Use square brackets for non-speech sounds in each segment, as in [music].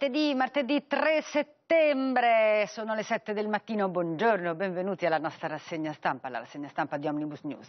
martedì, martedì 3 settembre, sono le 7 del mattino, buongiorno, benvenuti alla nostra rassegna stampa, alla rassegna stampa di Omnibus News.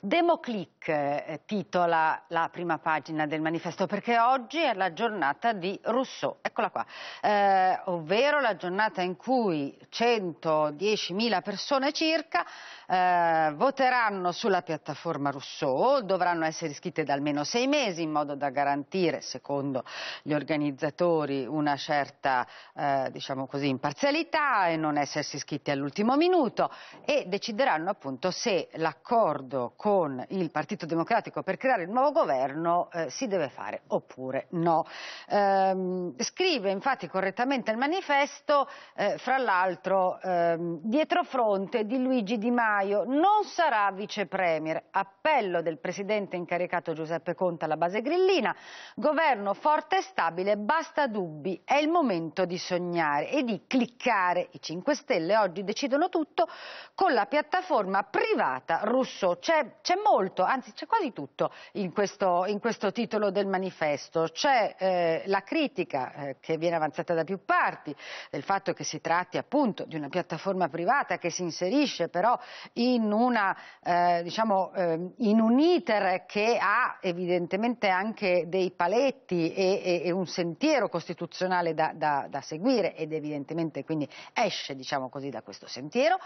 Democlick eh, titola la prima pagina del manifesto perché oggi è la giornata di Rousseau, eccola qua, eh, ovvero la giornata in cui 110.000 persone circa eh, voteranno sulla piattaforma Rousseau, dovranno essere iscritte da almeno sei mesi in modo da garantire, secondo gli organizzatori, una certa eh, diciamo così, imparzialità e non essersi iscritti all'ultimo minuto e decideranno appunto se l'accordo con il Partito Democratico per creare il nuovo governo eh, si deve fare oppure no. Ehm, scrive infatti correttamente il manifesto, eh, fra l'altro, ehm, dietro fronte di Luigi Di Maio Caio non sarà vicepremier. Appello del presidente incaricato Giuseppe Conte alla base grillina. Governo forte e stabile, basta dubbi. È il momento di sognare e di cliccare. I 5 Stelle oggi decidono tutto con la piattaforma privata russo. C'è, molto, anzi c'è quasi tutto in questo, in questo, titolo del manifesto. C'è eh, la critica eh, che viene avanzata da più parti del fatto che si tratti appunto di una piattaforma privata che si inserisce però in, una, eh, diciamo, eh, in un iter che ha evidentemente anche dei paletti e, e, e un sentiero costituzionale da, da, da, seguire ed evidentemente quindi esce diciamo così, da questo sentiero.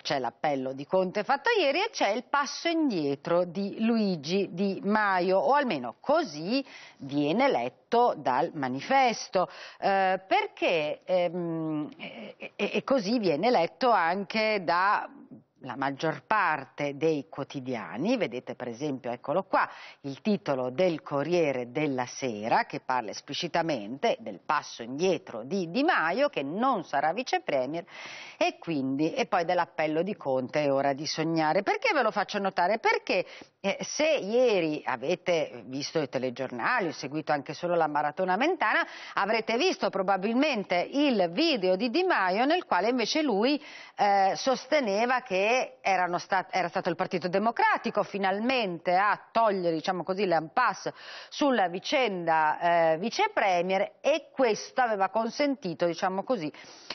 C'è l'appello di Conte fatto ieri e c'è il passo indietro di Luigi Di Maio, o almeno così viene letto dal manifesto, eh, perché ehm, e, e così viene letto anche da la maggior parte dei quotidiani, vedete per esempio, eccolo qua, il titolo del Corriere della Sera che parla esplicitamente del passo indietro di Di Maio che non sarà vicepremier e quindi e poi dell'appello di Conte è ora di sognare. Perché ve lo faccio notare? Perché eh, se ieri avete visto i telegiornali, seguito anche solo la maratona mentana, avrete visto probabilmente il video di Di Maio nel quale invece lui eh, sosteneva che stat era stato il Partito Democratico finalmente a togliere diciamo così, l'impasse sulla vicenda eh, vicepremier e questo aveva consentito diciamo così,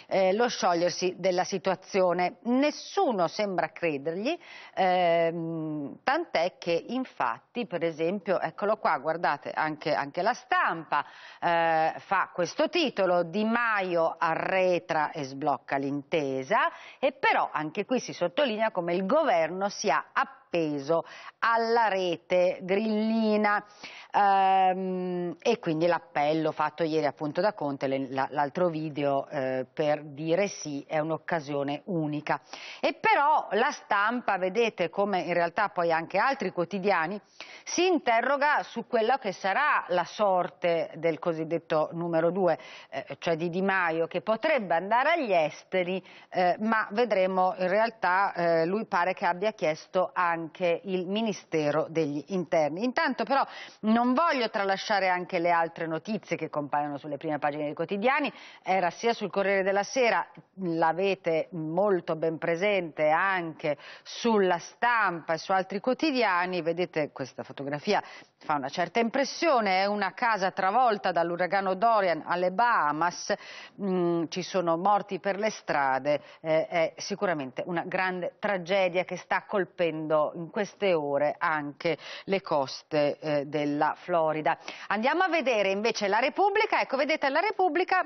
eh, lo sciogliersi della situazione. Nessuno sembra credergli, ehm, tant'è che infatti, per esempio, eccolo qua, guardate, anche, anche la stampa eh, fa questo titolo, Di Maio arretra e sblocca l'intesa, e però anche qui si sottolinea come il governo sia appena appeso alla rete grillina ehm, e quindi l'appello fatto ieri appunto da Conte, l'altro video eh, per dire sì è un'occasione unica. E però la stampa, vedete come in realtà poi anche altri quotidiani, si interroga su quella che sarà la sorte del cosiddetto numero due eh, cioè di Di Maio, che potrebbe andare agli esteri, eh, ma vedremo in realtà eh, lui pare che abbia chiesto anche anche il Ministero degli Interni. Intanto però non voglio tralasciare anche le altre notizie che compaiono sulle prime pagine dei quotidiani, era sia sul Corriere della Sera, l'avete molto ben presente anche sulla stampa e su altri quotidiani, vedete questa fotografia Fa una certa impressione, è una casa travolta dall'uragano Dorian alle Bahamas, mm, ci sono morti per le strade, eh, è sicuramente una grande tragedia che sta colpendo in queste ore anche le coste eh, della Florida. Andiamo a vedere invece la Repubblica, ecco vedete la Repubblica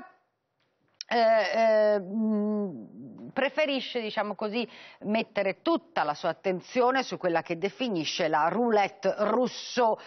eh, eh mm, preferisce diciamo così, mettere tutta la sua attenzione su quella che definisce la roulette russo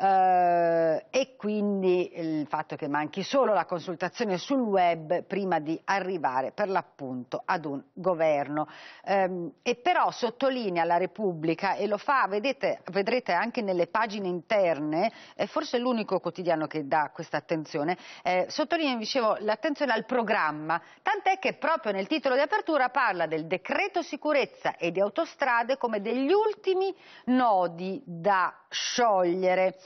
eh, e quindi il fatto che manchi solo la consultazione sul web prima di arrivare per l'appunto ad un governo. Eh, e però sottolinea la Repubblica e lo fa, vedete, vedrete anche nelle pagine interne, è forse l'unico quotidiano che dà questa attenzione, eh, sottolinea dicevo, l'attenzione al programma, tant'è che proprio nel titolo di apertura parla del decreto sicurezza e di autostrade come degli ultimi nodi da sciogliere.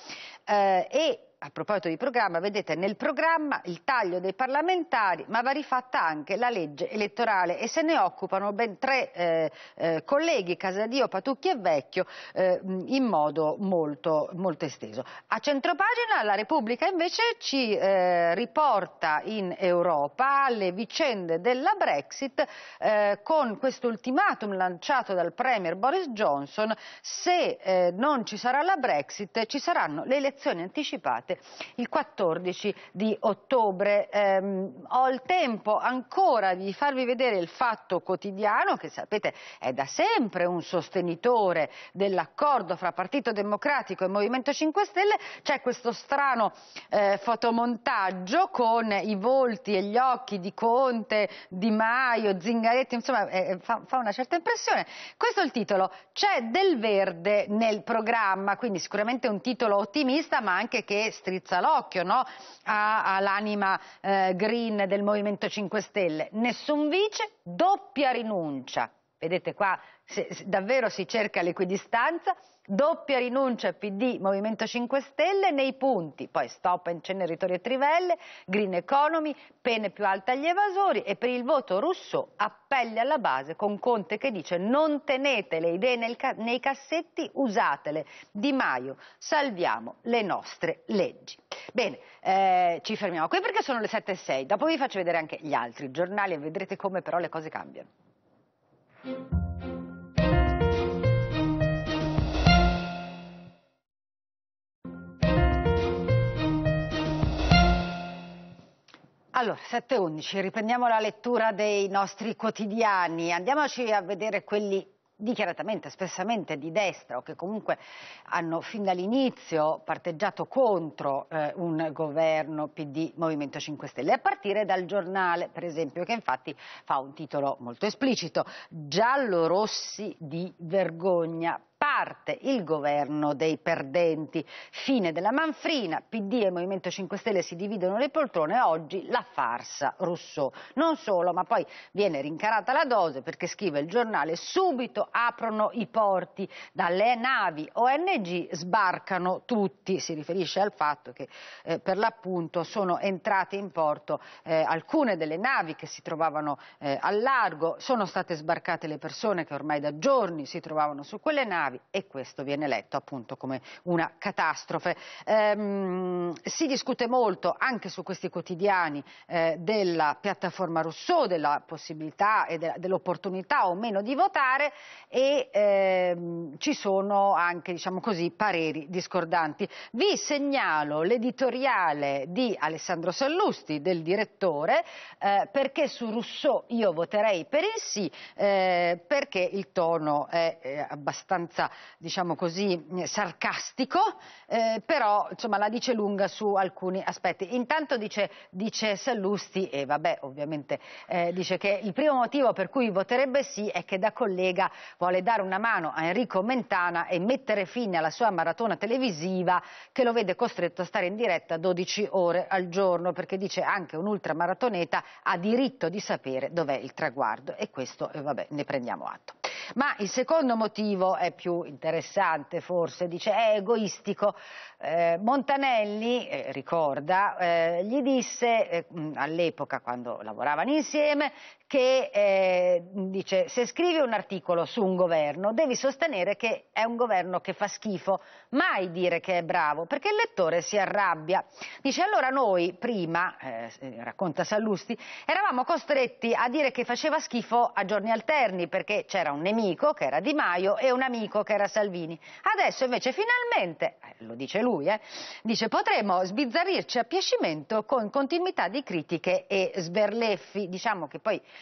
Eh, e a proposito di programma, vedete nel programma il taglio dei parlamentari, ma va rifatta anche la legge elettorale e se ne occupano ben tre eh, eh, colleghi, Casadio, Patucchi e Vecchio, eh, in modo molto, molto, esteso. A centropagina la Repubblica invece ci eh, riporta in Europa le vicende della Brexit eh, con questo ultimatum lanciato dal Premier Boris Johnson, se eh, non ci sarà la Brexit ci saranno le elezioni anticipate Corte il 14 di ottobre. Ehm, ho il tempo ancora di farvi vedere il Fatto Quotidiano che sapete è da sempre un sostenitore dell'accordo fra Partito Democratico e Movimento 5 Stelle. C'è questo strano eh, fotomontaggio con i volti e gli occhi di Conte, Di Maio, Zingaretti, insomma eh, eh, fa, fa una certa impressione. Questo è il titolo. C'è del verde nel programma, quindi sicuramente un titolo ottimista ma anche che strizza l'occhio no? all'anima eh, green del Movimento 5 Stelle. Nessun vice, doppia rinuncia. Vedete qua se, se, davvero si cerca l'equidistanza Doppia rinuncia PD Movimento 5 Stelle nei punti, poi stop a inceneritori e trivelle, green economy, pene più alte agli evasori e per il voto russo appelli alla base con Conte che dice non tenete le idee ca nei cassetti, usatele. Di Maio, salviamo le nostre leggi. Bene, eh, ci fermiamo qui perché sono le 7.06, dopo vi faccio vedere anche gli altri giornali e vedrete come però le cose cambiano. Allora, 7.11, riprendiamo la lettura dei nostri quotidiani, andiamoci a vedere quelli dichiaratamente, espressamente di destra o che comunque hanno fin dall'inizio parteggiato contro eh, un governo PD Movimento 5 Stelle, a partire dal giornale per esempio che infatti fa un titolo molto esplicito, giallo rossi di vergogna parte il governo dei perdenti. Fine della manfrina, PD e Movimento 5 Stelle si dividono le poltrone, oggi la farsa Rousseau. Non solo, ma poi viene rincarata la dose perché scrive il giornale subito aprono i porti, dalle navi ONG sbarcano tutti, si riferisce al fatto che eh, per l'appunto sono entrate in porto eh, alcune delle navi che si trovavano eh, al largo, sono state sbarcate le persone che ormai da giorni si trovavano su quelle navi, gravi e questo viene letto appunto come una catastrofe. Ehm, si discute molto anche su questi quotidiani eh, della piattaforma Rousseau, della possibilità e de dell'opportunità o meno di votare e ehm, ci sono anche diciamo così, pareri discordanti. Vi segnalo l'editoriale di Alessandro Sallusti, del direttore, eh, perché su Rousseau io voterei per il sì, eh, perché il tono è eh, abbastanza abbastanza, diciamo così, eh, sarcastico, eh, però insomma, la dice lunga su alcuni aspetti. Intanto dice, dice Sallusti, e vabbè ovviamente eh, dice che il primo motivo per cui voterebbe sì è che da collega vuole dare una mano a Enrico Mentana e mettere fine alla sua maratona televisiva che lo vede costretto a stare in diretta 12 ore al giorno, perché dice anche un ultramaratoneta ha diritto di sapere dov'è il traguardo e questo eh, vabbè, ne prendiamo atto. Ma il secondo motivo è più interessante forse, dice è egoistico. Eh, Montanelli, eh, ricorda, eh, gli disse eh, all'epoca quando lavoravano insieme che eh, dice se scrivi un articolo su un governo devi sostenere che è un governo che fa schifo, mai dire che è bravo, perché il lettore si arrabbia. Dice allora noi prima, eh, eh racconta Sallusti, eravamo costretti a dire che faceva schifo a giorni alterni perché c'era un nemico che era Di Maio e un amico che era Salvini. Adesso invece finalmente, eh, lo dice lui, eh, dice potremo sbizzarrirci a piacimento con continuità di critiche e sberleffi, diciamo che poi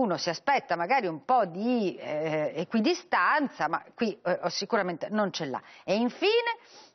uno si aspetta magari un po' di eh, equidistanza, ma qui eh, sicuramente non ce l'ha. E infine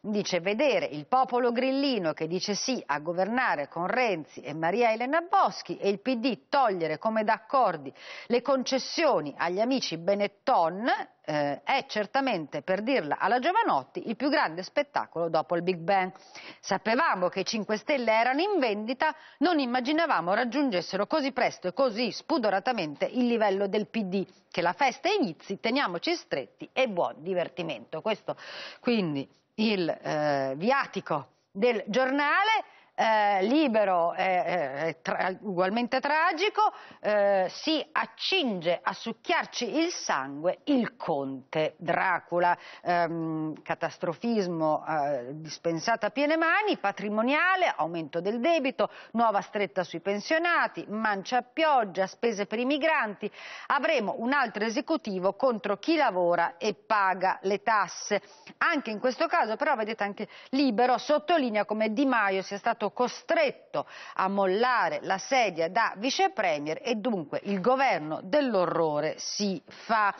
dice vedere il popolo grillino che dice sì a governare con Renzi e Maria Elena Boschi e il PD togliere come d'accordi le concessioni agli amici Benetton eh, è certamente, per dirla alla Giovanotti, il più grande spettacolo dopo il Big Bang. Sapevamo che i 5 Stelle erano in vendita, non immaginavamo raggiungessero così presto e così spudoratamente ovviamente il livello del PD. Che la festa inizi, teniamoci stretti e buon divertimento. Questo quindi il eh, viatico del giornale eh, libero e tra, ugualmente tragico eh, si accinge a succhiarci il sangue il conte Dracula, ehm, catastrofismo eh, dispensato a piene mani, patrimoniale, aumento del debito, nuova stretta sui pensionati, mancia a pioggia, spese per i migranti, avremo un altro esecutivo contro chi lavora e paga le tasse. Anche in questo caso però vedete anche Libero sottolinea come Di Maio sia stato stato costretto a mollare la sedia da vicepremier e dunque il governo dell'orrore si fa.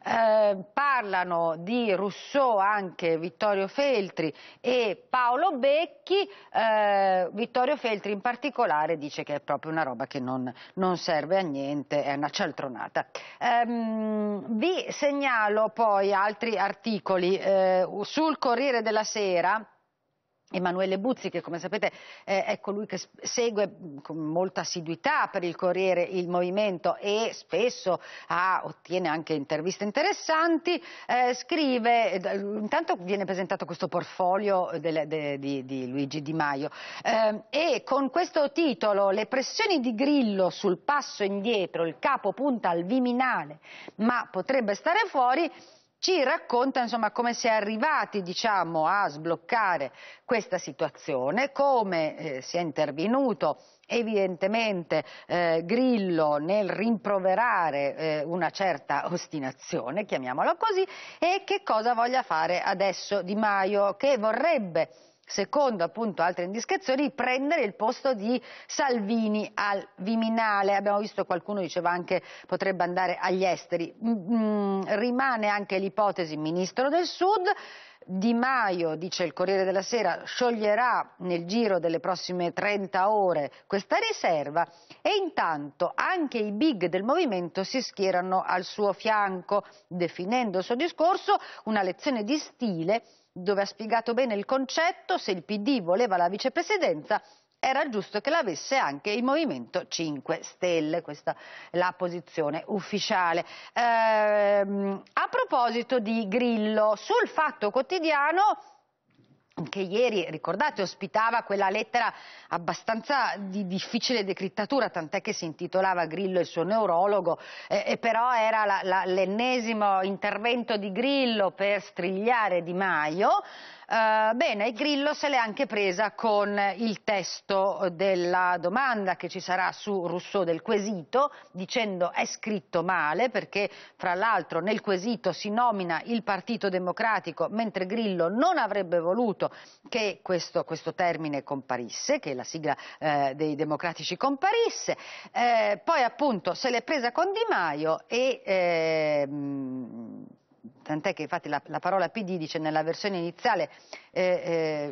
Eh, parlano di Rousseau anche Vittorio Feltri e Paolo Becchi, eh, Vittorio Feltri in particolare dice che è proprio una roba che non, non serve a niente, è una cialtronata. Eh, vi segnalo poi altri articoli eh, sul Corriere della Sera. Emanuele Buzzi che come sapete è colui ecco, che segue con molta assiduità per il Corriere il movimento e spesso ha, ottiene anche interviste interessanti, eh, scrive, intanto viene presentato questo portfolio delle, de, di, di, Luigi Di Maio eh, e con questo titolo Le pressioni di Grillo sul passo indietro, il capo punta al Viminale ma potrebbe stare fuori, ci racconta insomma, come si è arrivati diciamo, a sbloccare questa situazione, come eh, si è intervenuto evidentemente eh, Grillo nel rimproverare eh, una certa ostinazione, chiamiamola così, e che cosa voglia fare adesso Di Maio che vorrebbe secondo appunto altre indiscrezioni, prendere il posto di Salvini al Viminale. Abbiamo visto qualcuno diceva anche potrebbe andare agli esteri. Mm, mm, rimane anche l'ipotesi ministro del Sud. Di Maio, dice il Corriere della Sera, scioglierà nel giro delle prossime 30 ore questa riserva e intanto anche i big del movimento si schierano al suo fianco, definendo il suo discorso una lezione di stile dove ha spiegato bene il concetto, se il PD voleva la vicepresidenza era giusto che l'avesse anche il Movimento 5 Stelle, questa è la posizione ufficiale. Ehm, a proposito di Grillo, sul Fatto Quotidiano che ieri, ricordate, ospitava quella lettera abbastanza di difficile decrittatura, tant'è che si intitolava Grillo e il suo neurologo, eh, e però era l'ennesimo intervento di Grillo per strigliare Di Maio, eh, bene, Grillo se l'è anche presa con il testo della domanda che ci sarà su Rousseau del quesito, dicendo è scritto male perché fra l'altro nel quesito si nomina il Partito Democratico mentre Grillo non avrebbe voluto che questo, questo termine comparisse, che la sigla eh, dei democratici comparisse. Eh, poi appunto se l'è presa con Di Maio e... Ehm, tant'è che infatti la, la, parola PD dice nella versione iniziale eh,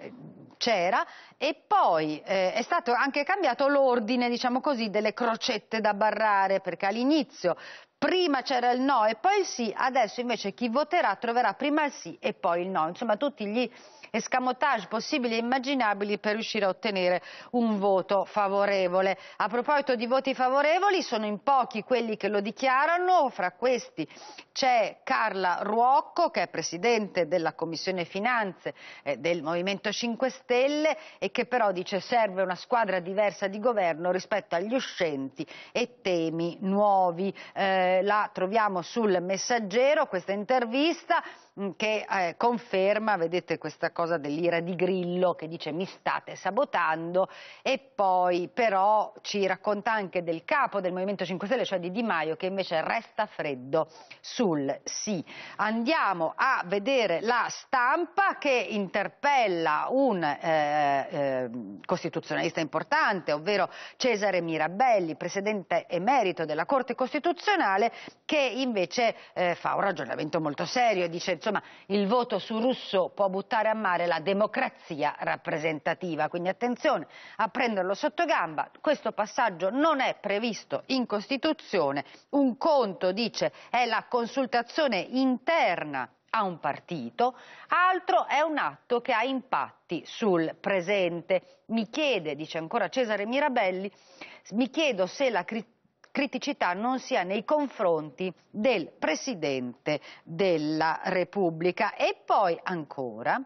eh, c'era e poi eh, è stato anche cambiato l'ordine diciamo così, delle crocette da barrare perché all'inizio prima c'era il no e poi il sì, adesso invece chi voterà troverà prima il sì e poi il no, insomma tutti gli escamotage possibili e immaginabili per riuscire a ottenere un voto favorevole. A proposito di voti favorevoli, sono in pochi quelli che lo dichiarano, fra questi c'è Carla Ruocco che è Presidente della Commissione Finanze eh, del Movimento 5 Stelle e che però dice serve una squadra diversa di governo rispetto agli uscenti e temi nuovi. Eh, la troviamo sul messaggero questa intervista Mm, che eh, conferma, vedete questa cosa dell'ira di Grillo che dice mi state sabotando e poi però ci racconta anche del capo del Movimento 5 Stelle, cioè di Di Maio, che invece resta freddo sul sì. Andiamo a vedere la stampa che interpella un eh, eh, costituzionalista importante, ovvero Cesare Mirabelli, presidente emerito della Corte Costituzionale, che invece eh, fa un ragionamento molto serio e dice insomma il voto su Rousseau può buttare a mare la democrazia rappresentativa, quindi attenzione a prenderlo sotto gamba, questo passaggio non è previsto in Costituzione, un conto dice è la consultazione interna a un partito, altro è un atto che ha impatti sul presente. Mi chiede, dice ancora Cesare Mirabelli, mi chiedo se la critica criticità non sia nei confronti del Presidente della Repubblica. E poi ancora...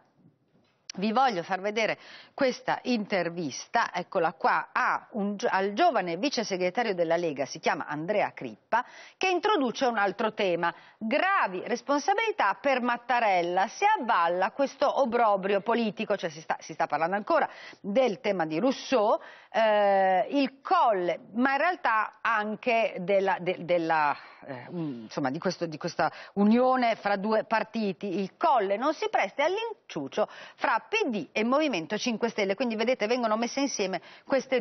Vi voglio far vedere questa intervista, eccola qua, un, al giovane vice segretario della Lega, si chiama Andrea Crippa, che introduce un altro tema, gravi responsabilità per Mattarella, si avvalla questo obrobrio politico, cioè si sta, si sta parlando ancora del tema di Rousseau, eh, il colle, ma in realtà anche della, de, della, eh, insomma, di, questo, di, questa unione fra due partiti. Il colle non si presta all'inciucio fra PD e Movimento 5 Stelle, quindi vedete vengono messe insieme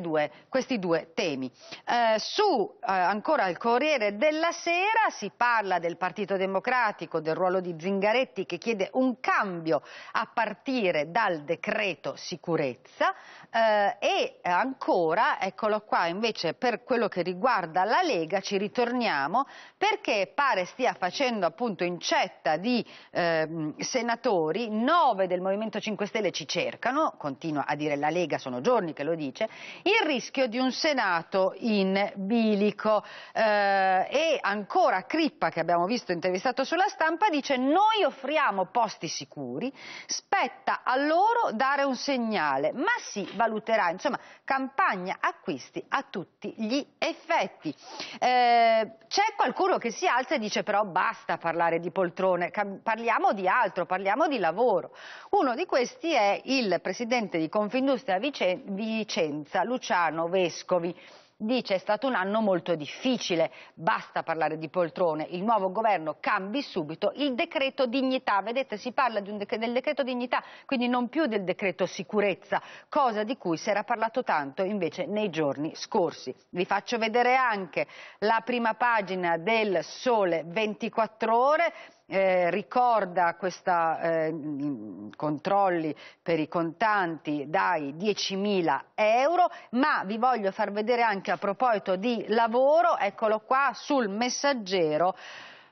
due, questi due temi. Eh, su eh, ancora il Corriere della Sera si parla del Partito Democratico, del ruolo di Zingaretti che chiede un cambio a partire dal decreto sicurezza eh, e ancora ancora, eccolo qua invece per quello che riguarda la Lega, ci ritorniamo perché pare stia facendo appunto incetta di eh, senatori, nove del Movimento 5 Stelle ci cercano, continua a dire la Lega, sono giorni che lo dice, il rischio di un Senato in bilico eh, e ancora Crippa che abbiamo visto intervistato sulla stampa dice noi offriamo posti sicuri, spetta a loro dare un segnale, ma si valuterà, insomma, campagna campagna acquisti a tutti gli effetti. Eh, c'è qualcuno che si alza e dice però basta parlare di poltrone, parliamo di altro, parliamo di lavoro. Uno di questi è il presidente di Confindustria Vicenza, Luciano Vescovi. Dice è stato un anno molto difficile, basta parlare di poltrone, il nuovo governo cambi subito il decreto dignità, vedete si parla dec del decreto dignità, quindi non più del decreto sicurezza, cosa di cui si era parlato tanto invece nei giorni scorsi. Vi faccio vedere anche la prima pagina del Sole 24 ore, eh, ricorda questi eh, controlli per i contanti dai 10.000 euro, ma vi voglio far vedere anche a proposito di lavoro, eccolo qua, sul messaggero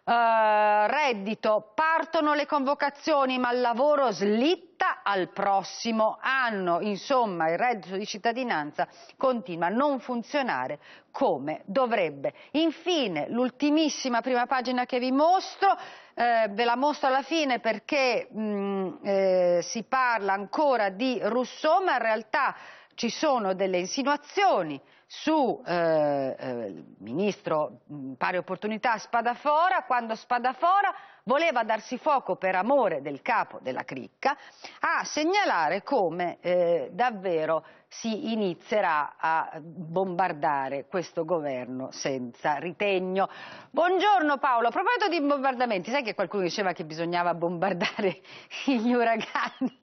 eh, reddito, partono le convocazioni ma il lavoro slitta al prossimo anno, insomma il reddito di cittadinanza continua a non funzionare come dovrebbe. Infine l'ultimissima prima pagina che vi mostro, eh, ve la mostro alla fine perché mh, mm, eh, si parla ancora di Rousseau ma in realtà ci sono delle insinuazioni su eh, eh, ministro mm, pari opportunità Spadafora quando Spadafora voleva darsi fuoco per amore del capo della cricca a segnalare come eh, davvero si inizierà a bombardare questo governo senza ritegno. Buongiorno Paolo, a proposito di bombardamenti, sai che qualcuno diceva che bisognava bombardare [laughs] gli uragani?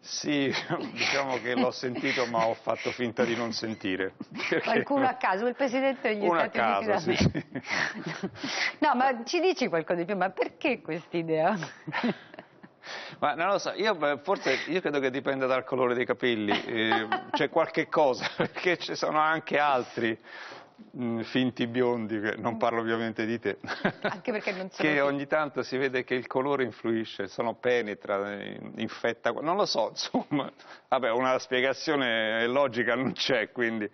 Sì, diciamo che l'ho sentito ma ho fatto finta di non sentire. Qualcuno a caso, il Presidente degli Stati Uniti caso, sì, sì. No, ma ci dici qualcosa di più, ma perché quest'idea? Ma non lo so, io forse io credo che dipenda dal colore dei capelli, eh, c'è qualche cosa, [laughs] perché ci sono anche altri mh, mm, finti biondi, che non parlo ovviamente di te, [laughs] anche perché non sono che te. ogni tanto si vede che il colore influisce, sono penetra, infetta, non lo so, [laughs] insomma, vabbè una spiegazione logica non c'è, quindi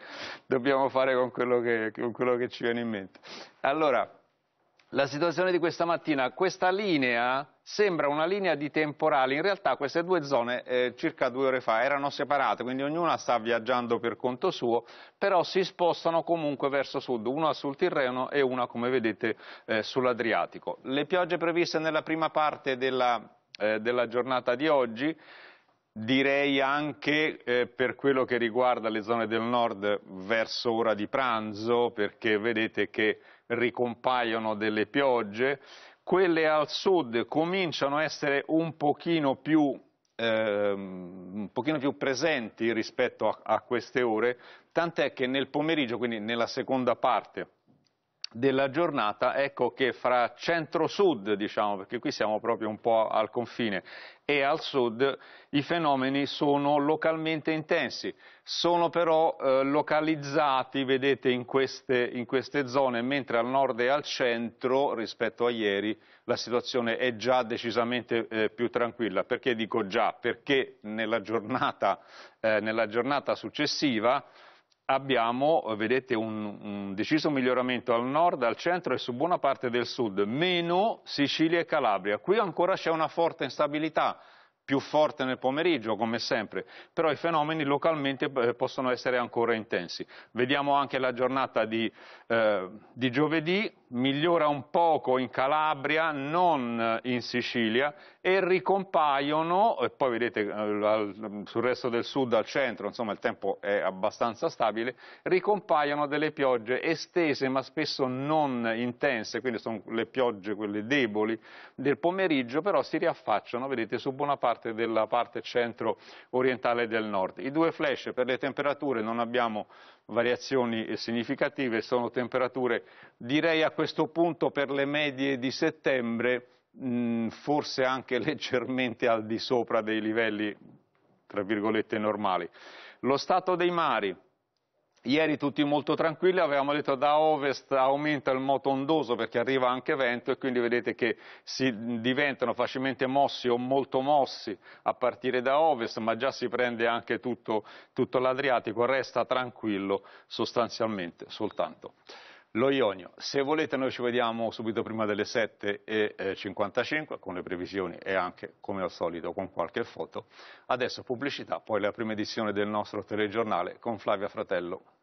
dobbiamo fare con quello che, con quello che ci viene in mente. Allora, la situazione di questa mattina. Questa linea sembra una linea di temporale, in realtà queste due zone eh, circa due ore fa erano separate, quindi ognuna sta viaggiando per conto suo, però si spostano comunque verso sud, una sul Tirreno e una, come vedete, eh, sull'Adriatico. Le piogge previste nella prima parte della, eh, della giornata di oggi direi anche eh, per quello che riguarda le zone del nord verso ora di pranzo, perché vedete che ricompaiono delle piogge, quelle al sud cominciano a essere un pochino più, ehm, un pochino più presenti rispetto a, a queste ore, tant'è che nel pomeriggio, quindi nella seconda parte della giornata, ecco che fra centro-sud, diciamo, perché qui siamo proprio un po' al confine, e al sud i fenomeni sono localmente intensi, sono però eh, localizzati, vedete, in queste, in queste zone, mentre al nord e al centro, rispetto a ieri, la situazione è già decisamente eh, più tranquilla. Perché dico già? Perché nella giornata, eh, nella giornata successiva abbiamo, vedete, un, un, deciso miglioramento al nord, al centro e su buona parte del sud, meno Sicilia e Calabria. Qui ancora c'è una forte instabilità, più forte nel pomeriggio, come sempre, però i fenomeni localmente eh, possono essere ancora intensi. Vediamo anche la giornata di, eh, di giovedì, migliora un poco in Calabria, non in Sicilia e ricompaiono, e poi vedete eh, sul resto del sud al centro, insomma il tempo è abbastanza stabile, ricompaiono delle piogge estese ma spesso non intense, quindi sono le piogge quelle deboli del pomeriggio, però si riaffacciano, vedete, su buona parte della parte centro-orientale del nord. I due flash per le temperature non abbiamo variazioni significative, sono temperature direi a questo punto per le medie di settembre mh, mm, forse anche [laughs] leggermente al di sopra dei livelli, tra virgolette, normali. Lo stato dei mari, Ieri tutti molto tranquilli, avevamo detto da ovest aumenta il moto ondoso perché arriva anche vento e quindi vedete che si diventano facilmente mossi o molto mossi a partire da ovest, ma già si prende anche tutto, tutto l'Adriatico, resta tranquillo sostanzialmente soltanto. Lo Ionio, se volete noi ci vediamo subito prima delle 7.55 eh, con le previsioni e anche come al solito con qualche foto. Adesso pubblicità, poi la prima edizione del nostro telegiornale con Flavia Fratello.